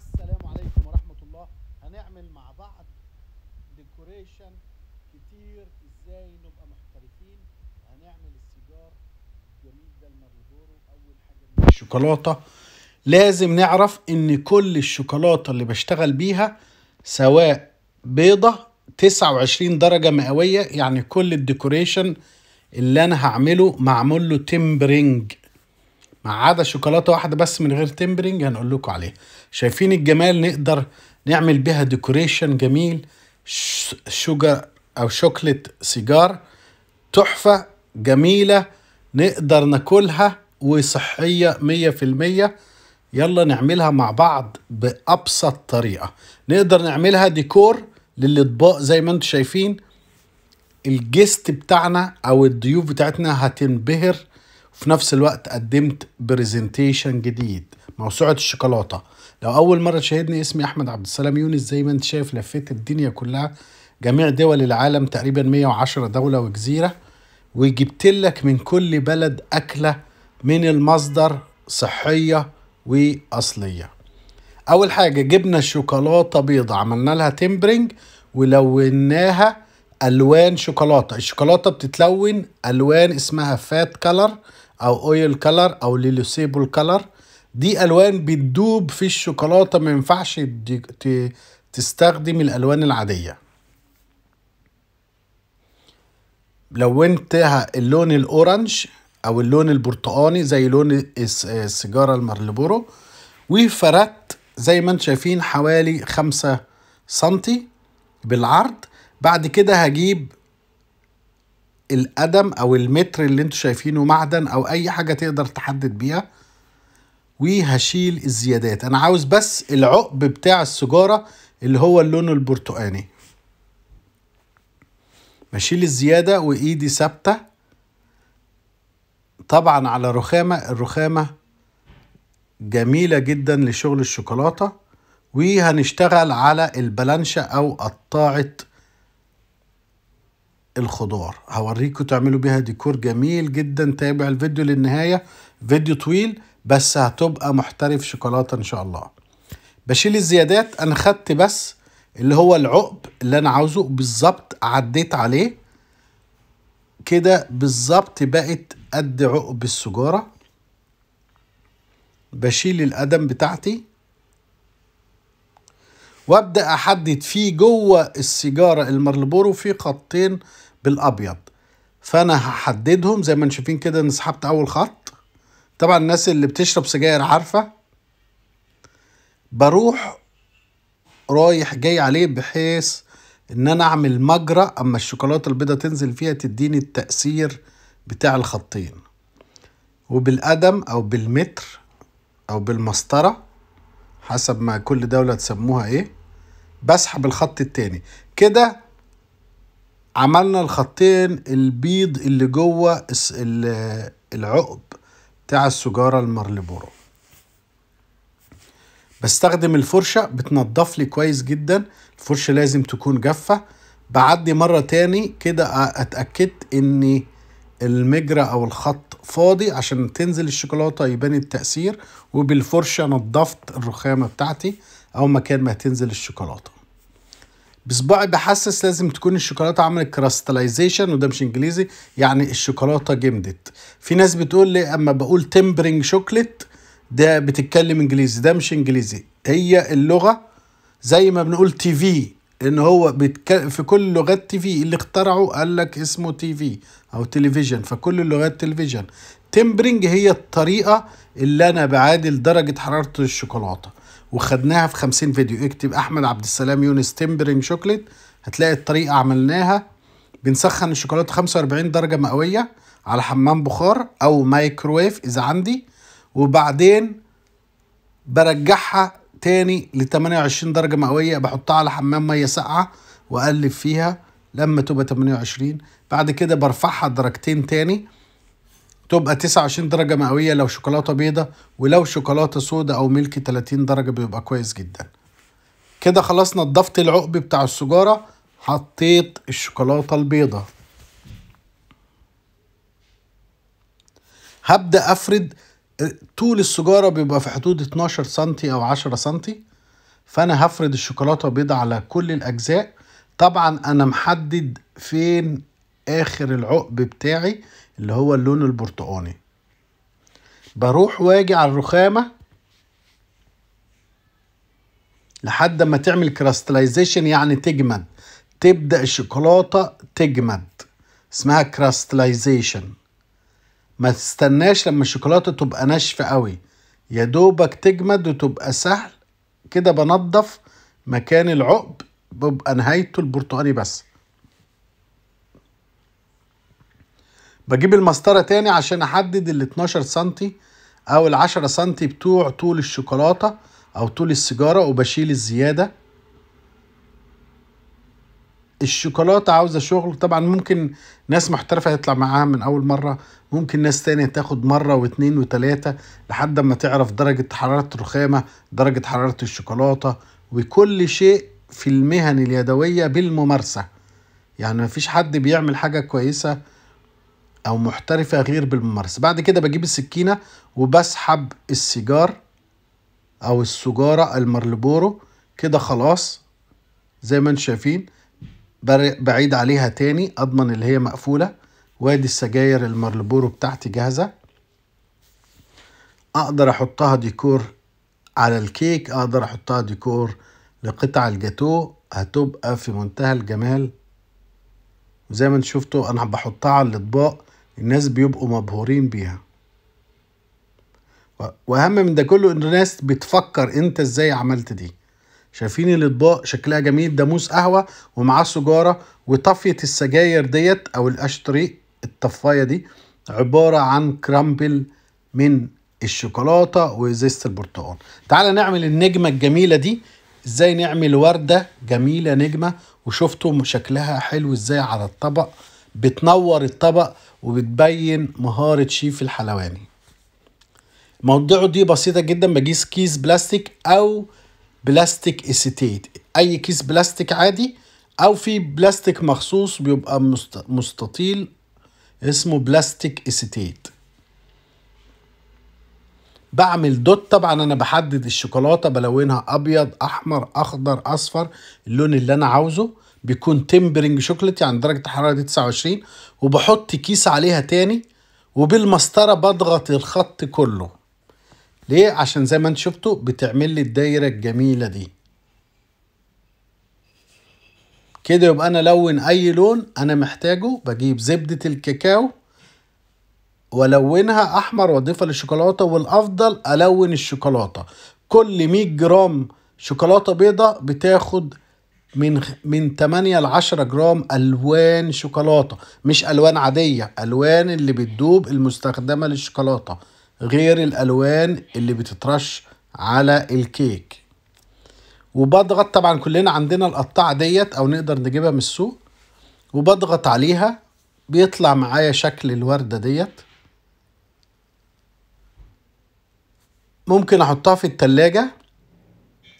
السلام عليكم ورحمة الله هنعمل مع بعض ديكوريشن كتير ازاي نبقى محترفين هنعمل السيجار جميل ده المارلبورو اول حاجة الشوكولاتة لازم نعرف ان كل الشوكولاتة اللي بشتغل بيها سواء بيضة 29 درجة مئوية يعني كل الديكوريشن اللي انا هعمله معمول له تمبرينج ما عدا شوكولاته واحده بس من غير تمبرنج هنقول لكم عليها شايفين الجمال نقدر نعمل بيها ديكوريشن جميل شوجر او شوكليت سيجار تحفه جميله نقدر ناكلها وصحيه مية في المية يلا نعملها مع بعض بأبسط طريقة نقدر نعملها ديكور للأطباق زي ما انتم شايفين الجست بتاعنا أو الضيوف بتاعتنا هتنبهر وفي نفس الوقت قدمت برزنتيشن جديد موسوعة الشوكولاتة لو أول مرة تشاهدني اسمي أحمد عبد السلام يونس زي ما أنت شايف لفيت الدنيا كلها جميع دول العالم تقريبا 110 دولة وجزيرة وجبت لك من كل بلد أكلة من المصدر صحية وأصلية أول حاجة جبنا شوكولاتة بيضة عملنا لها تمبرنج ولوناها ألوان شوكولاتة الشوكولاتة بتتلون ألوان اسمها فات كلر او اويل كلر او ليلوسيبل كلر دي الوان بتدوب في الشوكولاته ما ينفعش تستخدم الالوان العاديه لونتها اللون الاورنج او اللون البرتقاني زي لون السيجاره المارلبورو وفردت زي ما انتم شايفين حوالي خمسة سنتي بالعرض بعد كده هجيب القدم او المتر اللي انتوا شايفينه معدن او اي حاجه تقدر تحدد بيها وهشيل الزيادات انا عاوز بس العقب بتاع السجاره اللي هو اللون البرتقاني بشيل الزياده وايدي ثابته طبعا على رخامه الرخامه جميله جدا لشغل الشوكولاته وهنشتغل على البلانشة او قطاعه الخضار هوريكم تعملوا بيها ديكور جميل جدا تابع الفيديو للنهاية فيديو طويل بس هتبقى محترف شوكولاتة ان شاء الله بشيل الزيادات انا خدت بس اللي هو العقب اللي انا عاوزه بالظبط عديت عليه كده بالظبط بقت قد عقب السجارة بشيل القدم بتاعتي وابدا احدد فيه جوه السيجاره المارلبورو في خطين بالابيض فانا هحددهم زي ما انتم شايفين كده ان سحبت اول خط طبعا الناس اللي بتشرب سجاير عارفه بروح رايح جاي عليه بحيث ان انا اعمل مجرى اما الشوكولاته البيضه تنزل فيها تديني التاثير بتاع الخطين وبالقدم او بالمتر او بالمسطره حسب ما كل دوله تسموها ايه بسحب الخط التاني كده عملنا الخطين البيض اللي جوه العقب بتاع السجارة المارلبورو بستخدم الفرشة بتنضف لي كويس جدا الفرشة لازم تكون جافة بعدي مرة تاني كده اتأكدت ان المجرى او الخط فاضي عشان تنزل الشوكولاتة يبان التأثير وبالفرشة نضفت الرخامة بتاعتي او مكان ما هتنزل الشوكولاته بصباعي بحسس لازم تكون الشوكولاته عملت كراستلايزيشن وده مش انجليزي يعني الشوكولاته جمدت في ناس بتقول لي اما بقول تمبرنج شوكليت ده بتتكلم انجليزي ده مش انجليزي هي اللغه زي ما بنقول تي في ان هو بتك... في كل لغات تي في اللي اخترعه قال لك اسمه تي في او تلفزيون فكل اللغات تلفزيون تمبرنج هي الطريقه اللي انا بعادل درجه حراره الشوكولاته وخدناها في 50 فيديو اكتب احمد عبد السلام يونس تمبرنج شوكليت هتلاقي الطريقه عملناها بنسخن الشوكولاته 45 درجه مئويه على حمام بخار او مايكرويف اذا عندي وبعدين برجعها تاني ل 28 درجه مئويه بحطها على حمام ميه ساقعه واقلب فيها لما تبقى 28 بعد كده برفعها درجتين تاني تبقى 29 درجة مئوية لو شوكولاتة بيضة ولو شوكولاتة سودا أو ميلكي 30 درجة بيبقى كويس جدا كده خلاص نضفت العقب بتاع السجارة حطيت الشوكولاتة البيضة هبدأ أفرد آه، طول السجارة بيبقى في حدود 12 سم أو 10 سم فأنا هفرد الشوكولاتة البيضة على كل الأجزاء طبعا أنا محدد فين آخر العقب بتاعي اللي هو اللون البرتقاني بروح واجي على الرخامة لحد ما تعمل كراستلايزيشن يعني تجمد تبدأ الشوكولاتة تجمد اسمها كراستلايزيشن ما تستناش لما الشوكولاتة تبقى ناشفة قوي يا دوبك تجمد وتبقى سهل كده بنضف مكان العقب بيبقى نهايته البرتقاني بس بجيب المسطرة تاني عشان احدد ال 12 سنتي او ال 10 سنتي بتوع طول الشوكولاتة او طول السيجارة وبشيل الزيادة الشوكولاتة عاوزة شغل طبعا ممكن ناس محترفة يطلع معاها من أول مرة ممكن ناس تانية تاخد مرة واتنين وتلاتة لحد ما تعرف درجة حرارة الرخامة درجة حرارة الشوكولاتة وكل شيء في المهن اليدوية بالممارسة يعني مفيش حد بيعمل حاجة كويسة او محترفه غير بالممارسه بعد كده بجيب السكينه وبسحب السيجار او السجاره المارلبورو كده خلاص زي ما انتم شايفين بعيد عليها تاني اضمن اللي هي مقفوله وادي السجاير المارلبورو بتاعتي جاهزه اقدر احطها ديكور على الكيك اقدر احطها ديكور لقطع الجاتو هتبقى في منتهى الجمال زي ما انتم شفتوا انا بحطها على الاطباق الناس بيبقوا مبهورين بيها واهم من ده كله ان الناس بتفكر انت ازاي عملت دي شايفين الاطباق شكلها جميل ده موس قهوه ومعاه سجاره وطفيه السجاير ديت او الاشتري الطفايه دي عباره عن كرامبل من الشوكولاته وزيست البرتقال تعال نعمل النجمه الجميله دي ازاي نعمل ورده جميله نجمه وشفتوا شكلها حلو ازاي على الطبق بتنور الطبق وبتبين مهارة شيف الحلواني موضعه دي بسيطة جدا بجيز كيس بلاستيك أو بلاستيك اسيتيت أي كيس بلاستيك عادي أو في بلاستيك مخصوص بيبقى مستطيل اسمه بلاستيك اسيتيت بعمل دوت طبعا انا بحدد الشوكولاته بلونها ابيض احمر اخضر اصفر اللون اللي انا عاوزه بيكون تمبرنج شوكولاتي يعني درجة الحرارة دي 29 وبحط كيس عليها تاني وبالمسطرة بضغط الخط كله ليه؟ عشان زي ما انت شفتوا بتعمل لي الدايرة الجميلة دي كده يبقى انا الون اي لون انا محتاجه بجيب زبدة الكاكاو والونها احمر واضيفها للشوكولاته والافضل الون الشوكولاته كل 100 جرام شوكولاته بيضاء بتاخد من من 8 ل 10 جرام الوان شوكولاته مش الوان عاديه الوان اللي بتدوب المستخدمه للشوكولاته غير الالوان اللي بتترش على الكيك وبضغط طبعا كلنا عندنا القطاعه ديت او نقدر نجيبها من السوق وبضغط عليها بيطلع معايا شكل الورده ديت ممكن احطها في التلاجة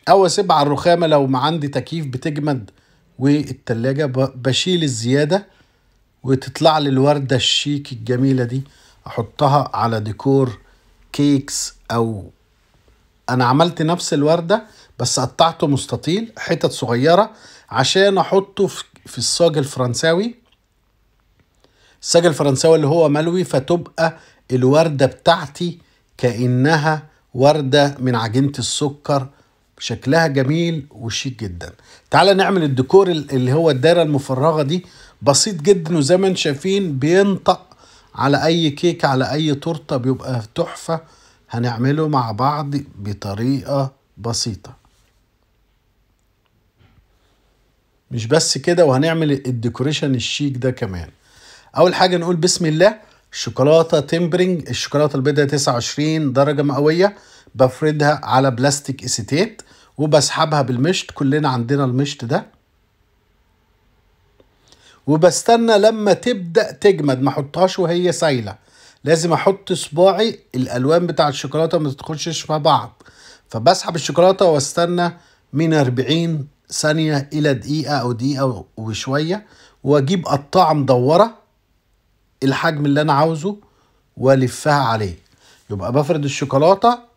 او اسيب على الرخامه لو ما عندي تكييف بتجمد والتلاجة بشيل الزيادة وتطلع لي الوردة الشيك الجميلة دي أحطها على ديكور كيكس أو أنا عملت نفس الوردة بس قطعته مستطيل حتت صغيرة عشان أحطه في الصاج الفرنساوي الصاج الفرنساوي اللي هو ملوي فتبقى الوردة بتاعتي كأنها وردة من عجينة السكر شكلها جميل وشيك جدا تعال نعمل الديكور اللي هو الدايره المفرغه دي بسيط جدا وزي ما انتم شايفين بينطق على اي كيك على اي تورته بيبقى تحفه هنعمله مع بعض بطريقه بسيطه مش بس كده وهنعمل الديكوريشن الشيك ده كمان اول حاجه نقول بسم الله شوكولاته تيمبرينج الشوكولاته البيضة 29 درجه مئويه بفردها على بلاستيك اسيتيت وبسحبها بالمشط كلنا عندنا المشط ده وبستنى لما تبدأ تجمد ما احطهاش وهي سايلة لازم احط صباعي الالوان بتاع الشوكولاتة ما تتخشش في بعض فبسحب الشوكولاتة واستنى من 40 ثانية الى دقيقة او دقيقة وشوية واجيب قطعة مدورة الحجم اللي انا عاوزه والفها عليه يبقى بفرد الشوكولاتة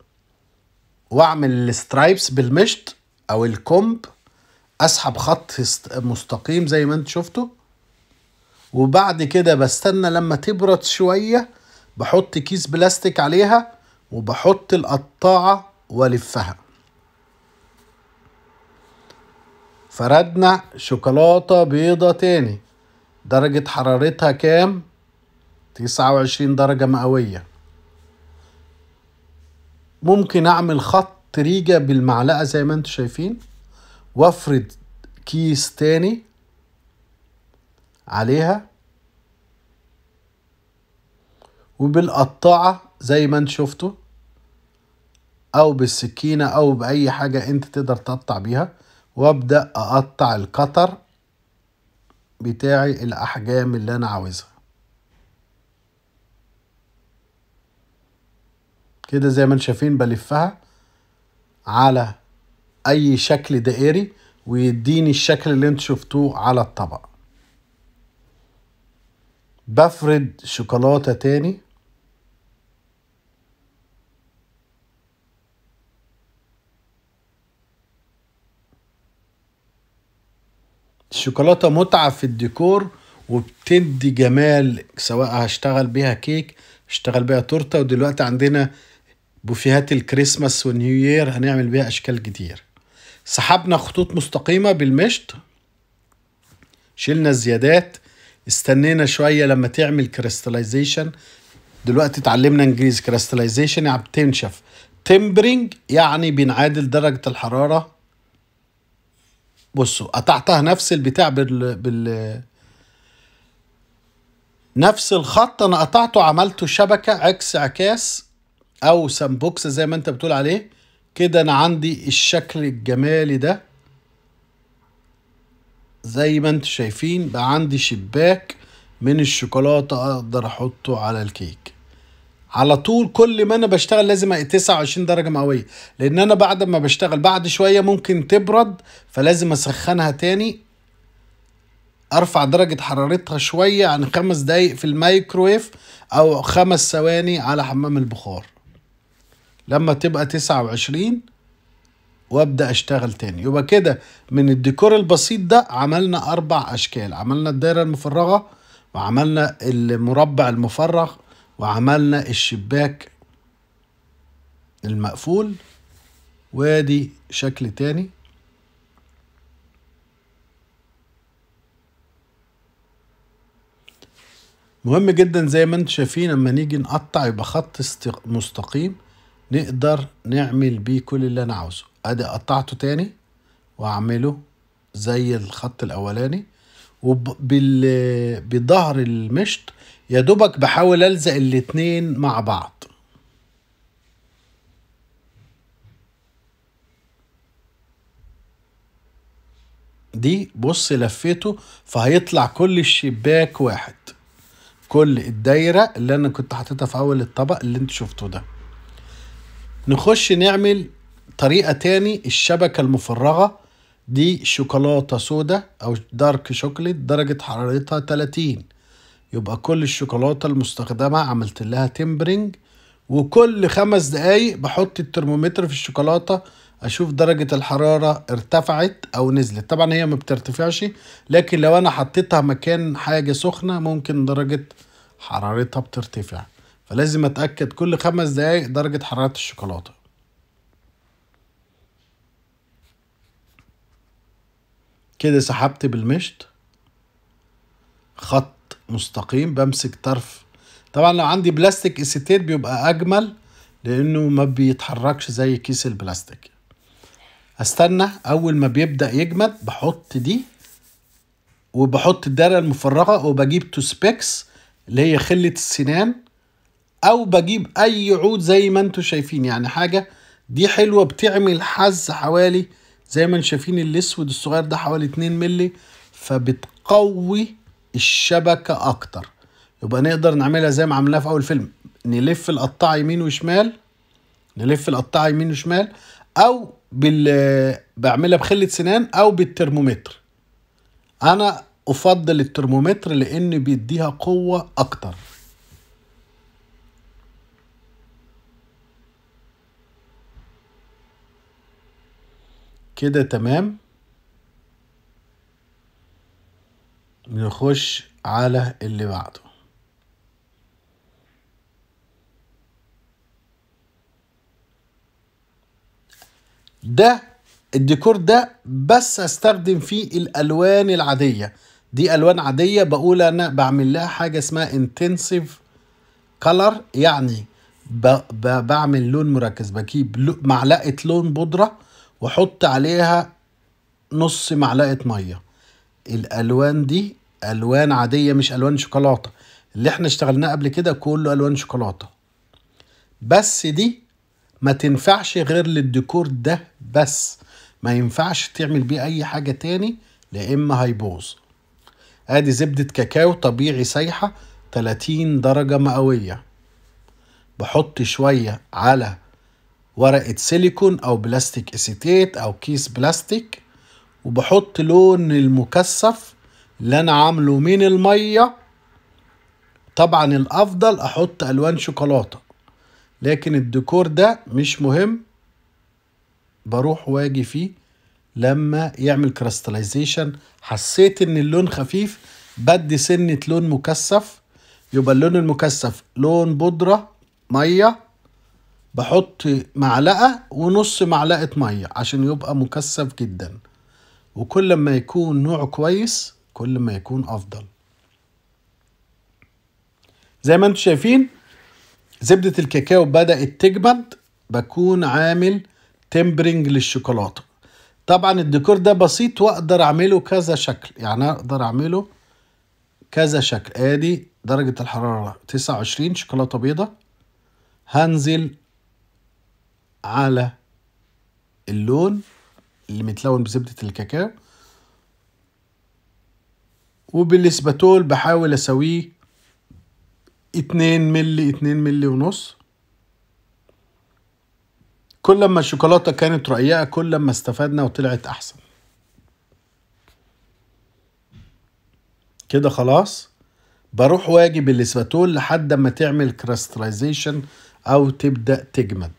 واعمل السترايبس بالمشط او الكومب اسحب خط مستقيم زي ما انت شفته وبعد كده بستنى لما تبرد شوية بحط كيس بلاستيك عليها وبحط القطاعة والفها فردنا شوكولاتة بيضة تاني درجة حرارتها كام؟ تسعة وعشرين درجة مئوية ممكن اعمل خط ريجة بالمعلقة زي ما انتم شايفين وافرد كيس تاني عليها وبالقطاعة زي ما انت شفتوا او بالسكينة او باي حاجة انت تقدر تقطع بيها وابدأ اقطع القطر بتاعي الاحجام اللي انا عاوزها كده زي ما انتم شايفين بلفها على اي شكل دائري ويديني الشكل اللي انتم شفتوه على الطبق بفرد شوكولاتة تاني الشوكولاتة متعة في الديكور وبتدي جمال سواء هشتغل بيها كيك اشتغل بيها تورتة ودلوقتي عندنا بوفيهات الكريسماس والنيو يير هنعمل بيها اشكال كتير سحبنا خطوط مستقيمه بالمشط شلنا الزيادات استنينا شويه لما تعمل كريستاليزيشن دلوقتي اتعلمنا انجليزي كريستاليزيشن يعني بتنشف تمبرينج يعني بنعادل درجه الحراره بصوا قطعتها نفس البتاع بال بال نفس الخط انا قطعته عملته شبكه عكس عكاس او سان بوكس زي ما انت بتقول عليه كده انا عندي الشكل الجمالي ده زي ما انتم شايفين بقى عندي شباك من الشوكولاتة اقدر احطه على الكيك على طول كل ما انا بشتغل لازم 29 درجة مئوية لان انا بعد ما بشتغل بعد شوية ممكن تبرد فلازم اسخنها تاني ارفع درجة حرارتها شوية عن خمس دقايق في الميكرويف او خمس ثواني على حمام البخار لما تبقى تسعة وعشرين وابدأ اشتغل تاني يبقى كده من الديكور البسيط ده عملنا اربع اشكال عملنا الدايرة المفرغة وعملنا المربع المفرغ وعملنا الشباك المقفول وادي شكل تاني مهم جدا زي ما انتم شايفين لما نيجي نقطع يبقى خط مستقيم نقدر نعمل بيه كل اللي انا عاوزه ادي قطعته تاني واعمله زي الخط الاولاني وبالظهر المشط يا دوبك بحاول الزق الاتنين مع بعض دي بص لفيته فهيطلع كل الشباك واحد كل الدايره اللي انا كنت حاططها في اول الطبق اللي انت شفته ده نخش نعمل طريقة تاني الشبكة المفرغة دي شوكولاتة سودة أو دارك شوكليت درجة حرارتها 30 يبقى كل الشوكولاتة المستخدمة عملت لها تيمبرينج وكل خمس دقايق بحط الترمومتر في الشوكولاتة أشوف درجة الحرارة ارتفعت أو نزلت طبعا هي ما بترتفعش لكن لو أنا حطيتها مكان حاجة سخنة ممكن درجة حرارتها بترتفع فلازم أتأكد كل خمس دقايق درجة حرارة الشوكولاتة كده سحبت بالمشط خط مستقيم بمسك طرف طبعا لو عندي بلاستيك اسيتيت بيبقى أجمل لأنه ما بيتحركش زي كيس البلاستيك استنى اول ما بيبدا يجمد بحط دي وبحط الدائره المفرغه وبجيب توسبيكس اللي هي خله السنان او بجيب اي عود زي ما انتم شايفين يعني حاجه دي حلوه بتعمل حز حوالي زي ما انتم شايفين الاسود الصغير ده حوالي 2 مللي فبتقوي الشبكه اكتر يبقى نقدر نعملها زي ما عملناها في اول فيلم نلف القطاعه يمين وشمال نلف القطاعه يمين وشمال او بال بعملها بخله سنان او بالترمومتر انا افضل الترمومتر لان بيديها قوه اكتر كده تمام نخش على اللي بعده ده الديكور ده بس استخدم فيه الالوان العاديه دي الوان عاديه بقول انا بعمل لها حاجه اسمها انتنسيف كلر يعني بعمل لون مركز بجيب معلقه لون بودره وحط عليها نص معلقة مية الألوان دي ألوان عادية مش ألوان شوكولاتة اللي احنا اشتغلناه قبل كده كله ألوان شوكولاتة بس دي ما تنفعش غير للديكور ده بس ما ينفعش تعمل بيه أي حاجة تاني لإما هيبوظ ادي زبدة كاكاو طبيعي سايحة 30 درجة مئوية بحط شوية على ورقة سيليكون أو بلاستيك اسيتيت أو كيس بلاستيك وبحط لون المكثف اللي أنا عامله من المية طبعا الأفضل أحط ألوان شوكولاتة لكن الديكور ده مش مهم بروح واجي فيه لما يعمل كريستاليزيشن حسيت ان اللون خفيف بدي سنة لون مكثف يبقى اللون المكثف لون بودرة مية بحط معلقة ونص معلقة مية عشان يبقى مكثف جدا وكل ما يكون نوعه كويس كل ما يكون أفضل زي ما انتم شايفين زبدة الكاكاو بدأت تجمد بكون عامل تمبرنج للشوكولاتة طبعا الديكور ده بسيط واقدر اعمله كذا شكل يعني اقدر اعمله كذا شكل ادي درجة الحرارة 29 شوكولاتة بيضة هنزل على اللون اللي متلون بزبدة الكاكاو وبالاسباتول بحاول اسويه اتنين ملي اتنين ملي ونص كل ما الشوكولاتة كانت رقيقة كل ما استفدنا وطلعت أحسن كده خلاص بروح واجي بالاسباتول لحد ما تعمل كراسترايزيشن أو تبدأ تجمد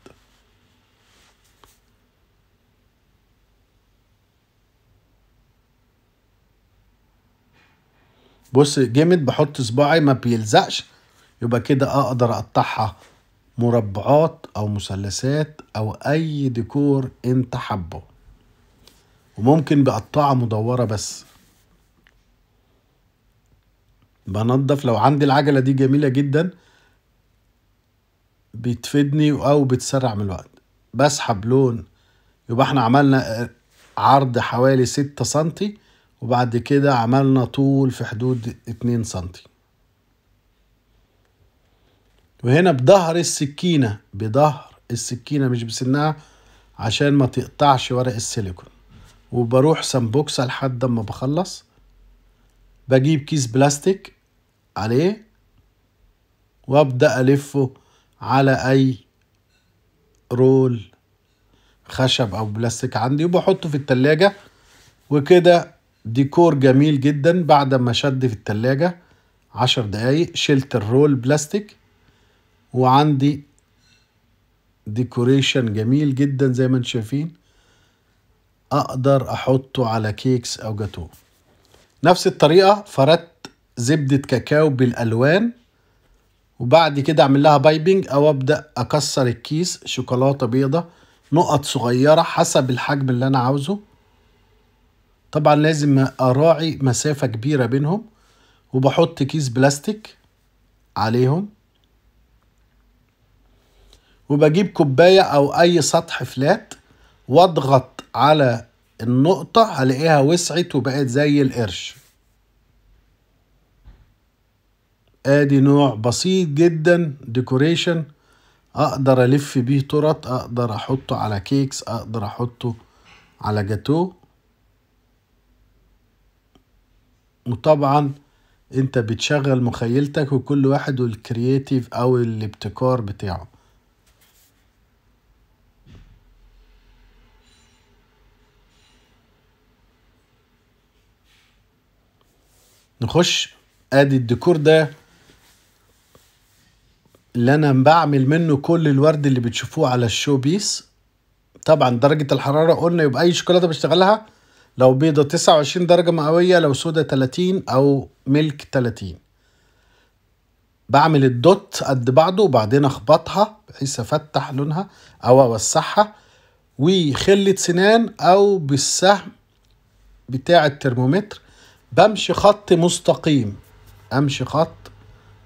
بص جامد بحط صباعي ما بيلزقش يبقى كده اقدر اقطعها مربعات او مثلثات او اي ديكور انت حبه وممكن بقطعها مدورة بس بنضف لو عندي العجلة دي جميلة جدا بتفيدني او بتسرع من الوقت بسحب لون يبقى احنا عملنا عرض حوالي ستة سنتي وبعد كده عملنا طول في حدود اتنين سنتي وهنا بظهر السكينة بظهر السكينة مش بسنها عشان ما تقطعش ورق السيليكون وبروح سمبوكسة لحد ما بخلص بجيب كيس بلاستيك عليه وابدأ ألفه على أي رول خشب أو بلاستيك عندي وبحطه في التلاجة وكده ديكور جميل جدا بعد ما شد في التلاجة عشر دقايق شلت الرول بلاستيك وعندي ديكوريشن جميل جدا زي ما انتم شايفين اقدر احطه على كيكس او جاتوه نفس الطريقة فردت زبدة كاكاو بالالوان وبعد كده اعمل لها بايبنج او ابدا اكسر الكيس شوكولاته بيضه نقط صغيره حسب الحجم اللي انا عاوزه طبعا لازم اراعي مسافة كبيرة بينهم وبحط كيس بلاستيك عليهم وبجيب كوباية او اي سطح فلات واضغط على النقطة هلاقيها وسعت وبقت زي القرش ادي نوع بسيط جدا ديكوريشن اقدر الف بيه ترط اقدر احطه على كيكس اقدر احطه على جاتوه وطبعا انت بتشغل مخيلتك وكل واحد والكرياتيف او الابتكار بتاعه نخش ادي الديكور ده اللي انا بعمل منه كل الورد اللي بتشوفوه على الشو بيس طبعا درجة الحرارة قلنا يبقى اي شوكولاتة بشتغلها لو بيضة 29 درجة مئوية لو سودة 30 أو ملك 30 بعمل الدوت قد بعضه وبعدين أخبطها بحيث أفتح لونها أو أوسعها وخلة سنان أو بالسهم بتاع الترمومتر بمشي خط مستقيم أمشي خط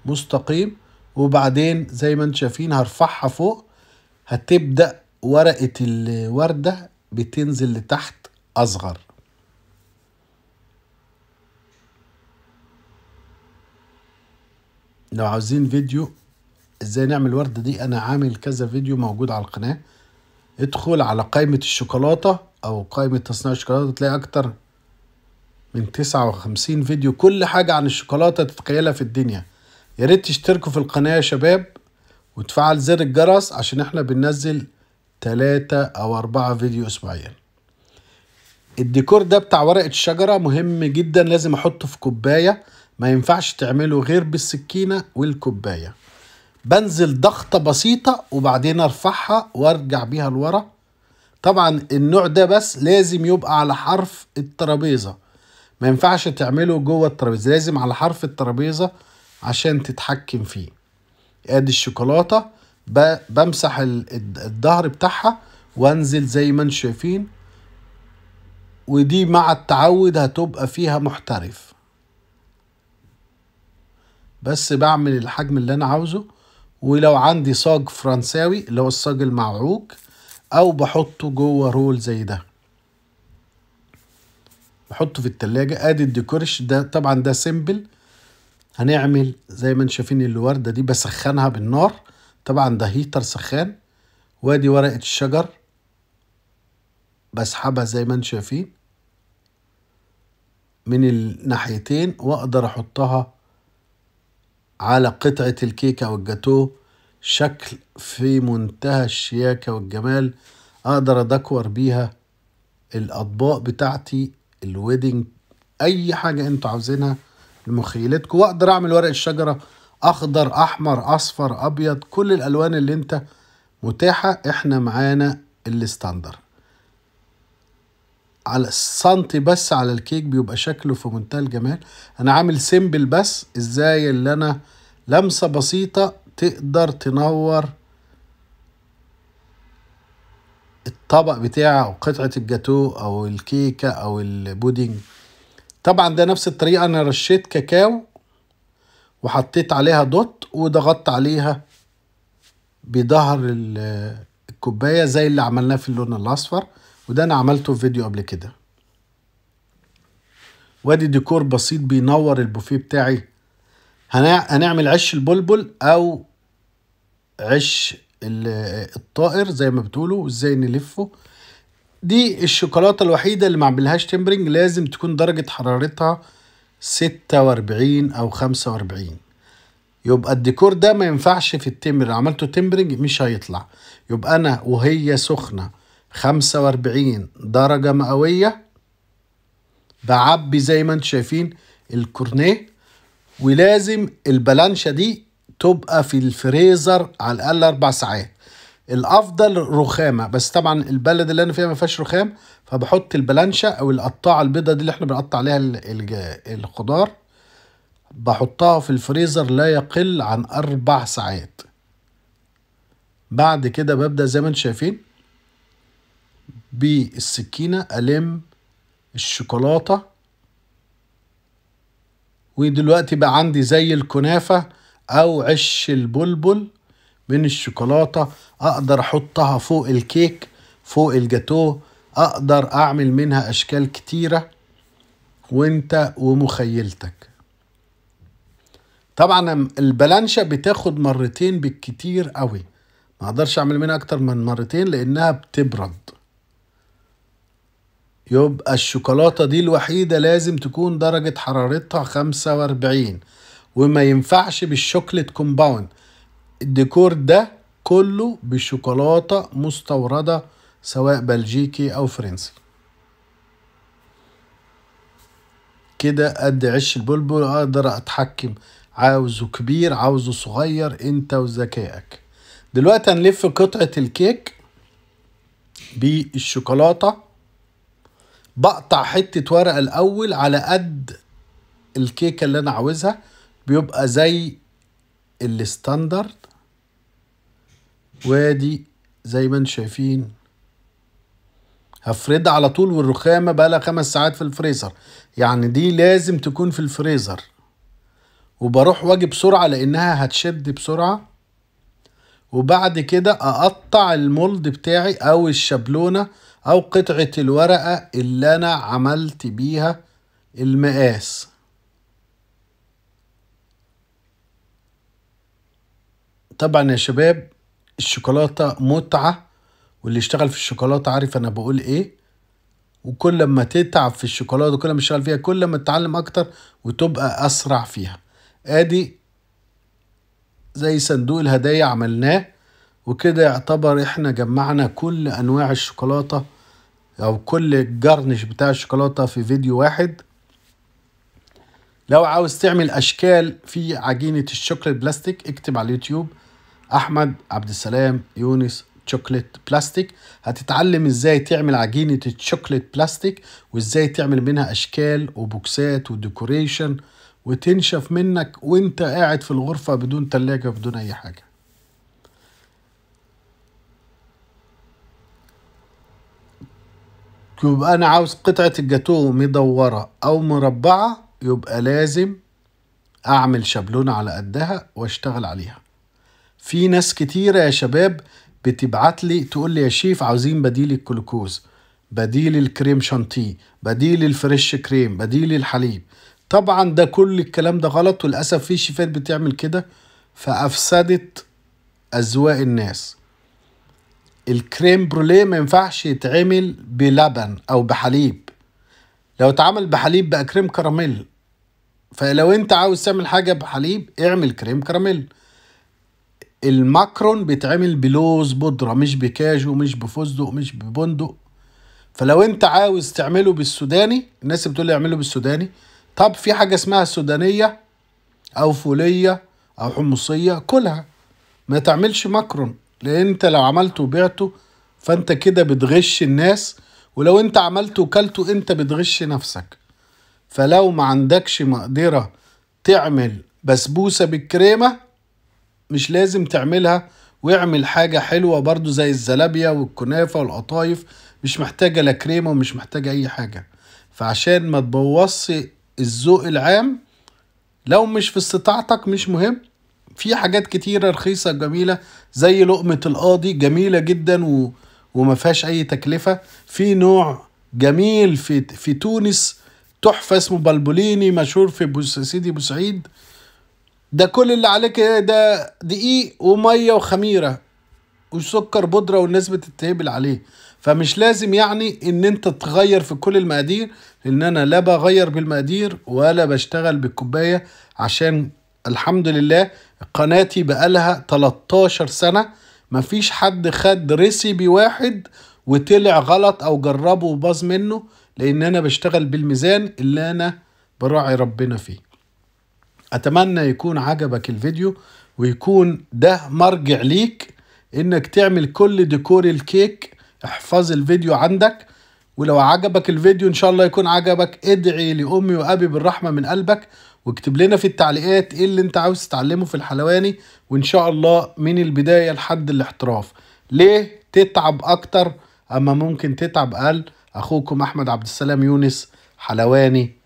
مستقيم وبعدين زي ما انتم شايفين هرفعها فوق هتبدأ ورقة الوردة بتنزل لتحت أصغر لو عاوزين فيديو ازاي نعمل وردة دي انا عامل كذا فيديو موجود على القناة ادخل على قائمة الشوكولاتة او قائمة تصنيع الشوكولاتة تلاقي اكتر من تسعة وخمسين فيديو كل حاجة عن الشوكولاتة تتخيلها في الدنيا يا ريت تشتركوا في القناة يا شباب وتفعل زر الجرس عشان احنا بننزل تلاتة او اربعة فيديو اسبوعيا الديكور ده بتاع ورقة الشجرة مهم جدا لازم احطه في كوباية ما ينفعش تعمله غير بالسكينة والكوباية بنزل ضغطة بسيطة وبعدين ارفعها وارجع بيها لورا طبعا النوع ده بس لازم يبقى على حرف الترابيزة ما ينفعش تعمله جوه الترابيزة لازم على حرف الترابيزة عشان تتحكم فيه ادي الشوكولاتة بمسح الظهر بتاعها وانزل زي ما انتم شايفين ودي مع التعود هتبقى فيها محترف بس بعمل الحجم اللي انا عاوزه ولو عندي صاج فرنساوي اللي هو الصاج المعوج او بحطه جوه رول زي ده بحطه في التلاجة ادي الديكورش ده طبعا ده سيمبل هنعمل زي ما انتم شايفين الوردة دي بسخنها بالنار طبعا ده هيتر سخان وادي ورقة الشجر بسحبها زي ما انتم شايفين من الناحيتين واقدر احطها على قطعة الكيكة أو الجاتوه شكل في منتهى الشياكة والجمال أقدر أدكور بيها الأطباق بتاعتي الويدنج أي حاجة أنتوا عاوزينها لمخيلتكم وأقدر أعمل ورق الشجرة أخضر أحمر أصفر أبيض كل الألوان اللي أنت متاحة إحنا معانا الستاندر على السنتي بس على الكيك بيبقى شكله في منتهى الجمال انا عامل سيمبل بس ازاي اللي انا لمسة بسيطة تقدر تنور الطبق بتاعه او قطعة الجاتو او الكيكة او البودينج طبعا ده نفس الطريقة انا رشيت كاكاو وحطيت عليها دوت وضغطت عليها بظهر الكوباية زي اللي عملناه في اللون الاصفر وده انا عملته في فيديو قبل كده وادي ديكور بسيط بينور البوفيه بتاعي هنعمل عش البلبل او عش الطائر زي ما بتقولوا وازاي نلفه دي الشوكولاته الوحيده اللي ما عملهاش تمبرنج لازم تكون درجه حرارتها 46 او 45 يبقى الديكور ده ما ينفعش في التمر عملته تمبرنج مش هيطلع يبقى انا وهي سخنه 45 درجة مئوية بعبي زي ما انتم شايفين الكورنيه ولازم البلانشة دي تبقى في الفريزر على الأقل أربع ساعات الأفضل رخامة بس طبعا البلد اللي أنا فيها ما فيهاش رخام فبحط البلانشة أو القطاعة البيضة دي اللي احنا بنقطع عليها الخضار بحطها في الفريزر لا يقل عن أربع ساعات بعد كده ببدأ زي ما انتم شايفين بالسكينة ألم الشوكولاتة ودلوقتي بقى عندي زي الكنافة أو عش البلبل من الشوكولاتة أقدر أحطها فوق الكيك فوق الجاتوه أقدر أعمل منها أشكال كتيرة وانت ومخيلتك طبعا البلانشة بتاخد مرتين بالكتير قوي ما اقدرش اعمل منها اكتر من مرتين لانها بتبرد يبقى الشوكولاتة دي الوحيدة لازم تكون درجة حرارتها 45 وما ينفعش بالشوكولات كومباوند الديكور ده كله بشوكولاتة مستوردة سواء بلجيكي أو فرنسي كده قد عش البلبل أقدر أتحكم عاوزه كبير عاوزه صغير أنت وذكائك دلوقتي هنلف قطعة الكيك بالشوكولاتة بقطع حتة ورق الأول على قد الكيكة اللي أنا عاوزها بيبقى زي الستاندرد وادي زي ما انتم شايفين هفردها على طول والرخامة بقى لها خمس ساعات في الفريزر يعني دي لازم تكون في الفريزر وبروح واجي بسرعة لأنها هتشد بسرعة وبعد كده أقطع المولد بتاعي أو الشابلونة أو قطعة الورقة اللي أنا عملت بيها المقاس طبعا يا شباب الشوكولاتة متعة واللي اشتغل في الشوكولاتة عارف أنا بقول إيه وكل ما تتعب في الشوكولاتة كل ما تشتغل فيها كل ما تتعلم أكتر وتبقى أسرع فيها آدي زي صندوق الهدايا عملناه وكده يعتبر احنا جمعنا كل انواع الشوكولاتة او كل الجرنش بتاع الشوكولاتة في فيديو واحد لو عاوز تعمل اشكال في عجينة الشوكليت بلاستيك اكتب على اليوتيوب احمد عبد السلام يونس شوكليت بلاستيك هتتعلم ازاي تعمل عجينة الشوكليت بلاستيك وازاي تعمل منها اشكال وبوكسات وديكوريشن وتنشف منك وانت قاعد في الغرفة بدون تلاجة بدون اي حاجة يبقى انا عاوز قطعة الجاتوه مدورة او مربعة يبقى لازم اعمل شابلونة على قدها واشتغل عليها في ناس كتيرة يا شباب بتبعت لي تقول لي يا شيف عاوزين بديل الكلوكوز بديل الكريم شانتيه بديل الفريش كريم بديل الحليب طبعا ده كل الكلام ده غلط وللاسف في شيفات بتعمل كده فافسدت اذواق الناس الكريم بروليه ما ينفعش يتعمل بلبن او بحليب لو اتعمل بحليب بقى كريم كراميل فلو انت عاوز تعمل حاجه بحليب اعمل كريم كراميل الماكرون بيتعمل بلوز بودره مش بكاجو مش بفستق مش ببندق فلو انت عاوز تعمله بالسوداني الناس بتقول لي اعمله بالسوداني طب في حاجه اسمها سودانيه او فوليه او حمصيه كلها ما تعملش ماكرون لان انت لو عملته وبعته فانت كده بتغش الناس ولو انت عملته وكلته انت بتغش نفسك فلو ما عندكش مقدرة تعمل بسبوسة بالكريمة مش لازم تعملها واعمل حاجة حلوة برضو زي الزلابية والكنافة والقطايف مش محتاجة لا كريمة ومش محتاجة أي حاجة فعشان ما تبوظش الذوق العام لو مش في استطاعتك مش مهم في حاجات كتيرة رخيصة جميلة زي لقمة القاضي جميلة جدا و... وما فيهاش أي تكلفة في نوع جميل في في تونس تحفة اسمه بلبوليني مشهور في بوس سيدي بوسعيد ده كل اللي عليك ده دقيق ومية وخميرة وسكر بودرة والناس بتتهبل عليه فمش لازم يعني ان انت تغير في كل المقادير لان انا لا بغير بالمقادير ولا بشتغل بالكوباية عشان الحمد لله قناتي بقالها 13 سنة مفيش حد خد ريسيبي واحد وطلع غلط او جربه وباظ منه لان انا بشتغل بالميزان اللي انا براعي ربنا فيه اتمنى يكون عجبك الفيديو ويكون ده مرجع ليك انك تعمل كل ديكور الكيك احفظ الفيديو عندك ولو عجبك الفيديو ان شاء الله يكون عجبك ادعي لامي وابي بالرحمه من قلبك واكتب لنا في التعليقات ايه اللي انت عاوز تتعلمه في الحلواني وان شاء الله من البداية لحد الاحتراف ليه تتعب اكتر اما ممكن تتعب اقل اخوكم احمد عبد السلام يونس حلواني